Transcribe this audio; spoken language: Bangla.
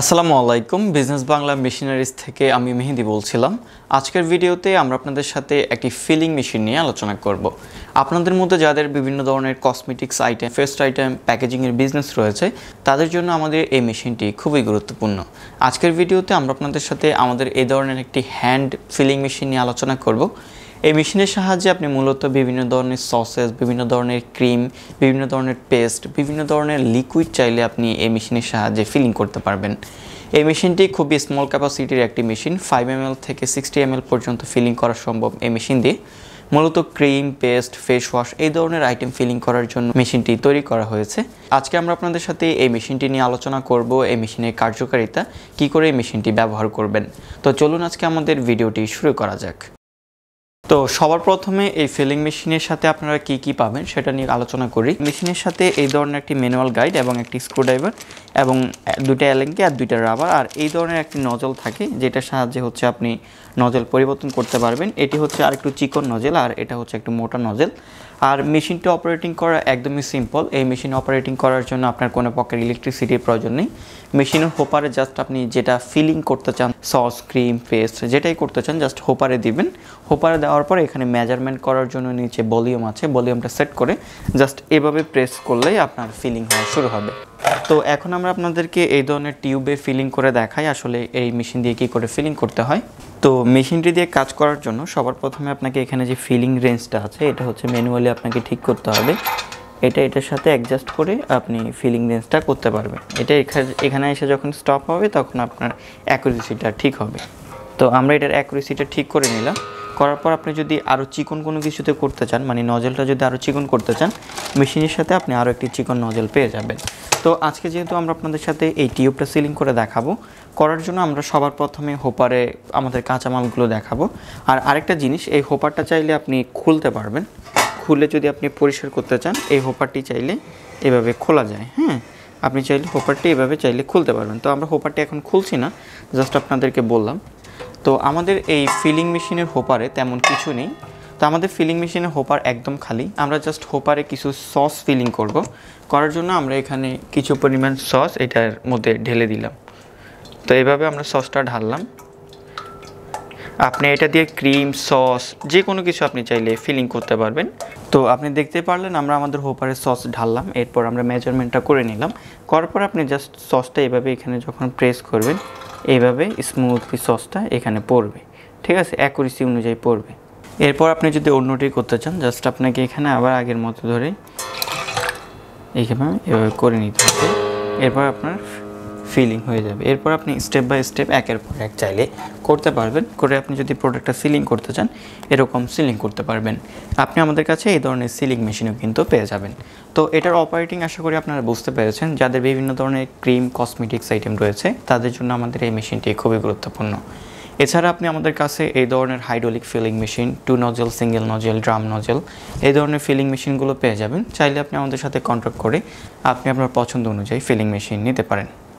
আসসালামু আলাইকুম বিজনেস বাংলা মেশিনারিজ থেকে আমি মেহেদি বলছিলাম আজকের ভিডিওতে আমরা আপনাদের সাথে একটি ফিলিং মেশিন নিয়ে আলোচনা করব আপনাদের মধ্যে যাদের বিভিন্ন ধরনের কসমেটিক্স আইটেম ফেস্ট আইটেম প্যাকেজিংয়ের বিজনেস রয়েছে তাদের জন্য আমাদের এই মেশিনটি খুবই গুরুত্বপূর্ণ আজকের ভিডিওতে আমরা আপনাদের সাথে আমাদের এই ধরনের একটি হ্যান্ড ফিলিং মেশিন নিয়ে আলোচনা করব এই মেশিনের সাহায্যে আপনি মূলত বিভিন্ন ধরনের সসেস বিভিন্ন ধরনের ক্রিম বিভিন্ন ধরনের পেস্ট বিভিন্ন ধরনের লিকুইড চাইলে আপনি এই মেশিনের সাহায্যে ফিলিং করতে পারবেন এই মেশিনটি খুবই স্মল ক্যাপাসিটির একটি মেশিন ফাইভ এম থেকে সিক্সটি এম পর্যন্ত ফিলিং করা সম্ভব এই মেশিন দিয়ে মূলত ক্রিম পেস্ট ফেস ওয়াশ এই ধরনের আইটেম ফিলিং করার জন্য মেশিনটি তৈরি করা হয়েছে আজকে আমরা আপনাদের সাথে এই মেশিনটি নিয়ে আলোচনা করব এই মেশিনের কার্যকারিতা কি করে এই মেশিনটি ব্যবহার করবেন তো চলুন আজকে আমাদের ভিডিওটি শুরু করা যাক তো সবার প্রথমে এই ফিলিং মেশিনের সাথে আপনারা কি কি পাবেন সেটা নিয়ে আলোচনা করি মেশিনের সাথে এই ধরনের একটি ম্যানুয়াল গাইড এবং একটি স্ক্রুড্রাইভার এবং দুটা অ্যালেঙ্কি আর দুইটা রাবার আর এই ধরনের একটি নজল থাকে যেটার সাহায্যে হচ্ছে আপনি নজল পরিবর্তন করতে পারবেন এটি হচ্ছে আর একটু চিকন নজেল আর এটা হচ্ছে একটু মোটা নজেল আর মেশিনটা অপারেটিং করা একদমই সিম্পল এই মেশিন অপারেটিং করার জন্য আপনার কোনো পক্ষের ইলেকট্রিসিটির প্রয়োজন নেই মেশিনের হোপারে জাস্ট আপনি যেটা ফিলিং করতে চান সস ক্রিম পেস্ট যেটাই করতে চান জাস্ট হোপারে দিবেন হোপারে দেওয়ার পরে এখানে মেজারমেন্ট করার জন্য নিচে ভলিউম আছে ভলিউমটা সেট করে জাস্ট এভাবে প্রেস করলেই আপনার ফিলিং হওয়া শুরু হবে তো এখন আমরা আপনাদেরকে এই ধরনের টিউবে ফিলিং করে দেখাই আসলে এই মেশিন দিয়ে কি করে ফিলিং করতে হয় তো মেশিনটি দিয়ে কাজ করার জন্য সবার প্রথমে আপনাকে এখানে যে ফিলিং রেঞ্জটা আছে এটা হচ্ছে ম্যানুয়ালি আপনাকে ঠিক করতে হবে এটা এটার সাথে অ্যাডজাস্ট করে আপনি ফিলিং রেঞ্জটা করতে পারবেন এটা এখানে এসে যখন স্টপ হবে তখন আপনার অ্যাকুরেসিটা ঠিক হবে তো আমরা এটার অ্যাকুরেসিটা ঠিক করে নিলাম করার পর আপনি যদি আরও চিকন কোনো কিছুতে করতে চান মানে নজেলটা যদি আরও চিকন করতে চান মেশিনের সাথে আপনি আরও একটি চিকন নজেল পেয়ে যাবেন তো আজকে যেহেতু আমরা আপনাদের সাথে এই টিউবটা সিলিং করে দেখাবো করার জন্য আমরা সবার প্রথমে হোপারে আমাদের কাঁচামালগুলো দেখাবো আর আরেকটা জিনিস এই হোপারটা চাইলে আপনি খুলতে পারবেন খুলে যদি আপনি পরিষ্কার করতে চান এই হোপারটি চাইলে এভাবে খোলা যায় হ্যাঁ আপনি চাইলে হোপারটি এভাবে চাইলে খুলতে পারবেন তো আমরা হোপারটি এখন খুলছি না জাস্ট আপনাদেরকে বললাম তো আমাদের এই ফিলিং মেশিনের হোপারে তেমন কিছু নেই তো আমাদের ফিলিং মেশিনের হোপার একদম খালি আমরা জাস্ট হোপারে কিছু সস ফিলিং করব করার জন্য আমরা এখানে কিছু পরিমাণ সস এটার মধ্যে ঢেলে দিলাম তো এইভাবে আমরা সসটা ঢাললাম আপনি এটা দিয়ে ক্রিম সস যে কোনো কিছু আপনি চাইলে ফিলিং করতে পারবেন তো আপনি দেখতে পারলেন আমরা আমাদের হোপারে সস ঢাললাম এরপর আমরা মেজারমেন্টটা করে নিলাম করার পর আপনি জাস্ট সসটা এভাবে এখানে যখন প্রেস করবেন এইভাবে স্মুথলি সসটা এখানে পড়বে ঠিক আছে অ্যাকুরেসি অনুযায়ী পড়বে এরপর আপনি যদি অন্যটি করতে চান জাস্ট আপনাকে এখানে আবার আগের মতো ধরে এইভাবে এভাবে করে নিতে হবে এরপর আপনার ফিলিং হয়ে যাবে এরপর আপনি স্টেপ বাই স্টেপ একের পর এক চাইলে করতে পারবেন করে আপনি যদি প্রোডাক্টটা সিলিং করতে চান এরকম সিলিং করতে পারবেন আপনি আমাদের কাছে এই ধরনের সিলিং মেশিনও কিন্তু পেয়ে যাবেন তো এটার অপারেটিং আশা করি আপনারা বুঝতে পেরেছেন যাদের বিভিন্ন ধরনের ক্রিম কসমেটিক্স আইটেম রয়েছে তাদের জন্য আমাদের এই মেশিনটি খুবই গুরুত্বপূর্ণ এছাড়া আপনি আমাদের কাছে এই ধরনের hydraulic filling machine two nozzle single nozzle drum nozzle এই ধরনের ফিলিং মেশিনগুলো পেয়ে যাবেন চাইলে আপনি আমাদের সাথে কন্ট্যাক্ট করে আপনি আপনার পছন্দ অনুযায়ী ফিলিং মেশিন নিতে পারেন